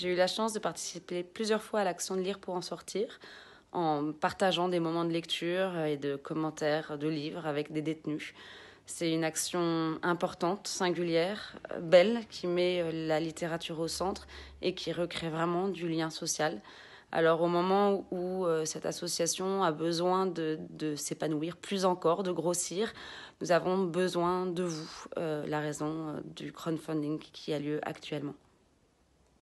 J'ai eu la chance de participer plusieurs fois à l'action de lire pour en sortir, en partageant des moments de lecture et de commentaires de livres avec des détenus. C'est une action importante, singulière, belle, qui met euh, la littérature au centre et qui recrée vraiment du lien social. Alors au moment où euh, cette association a besoin de, s'épanouir plus encore, de grossir, nous avons besoin de vous, euh, la raison du crowdfunding qui a lieu actuellement.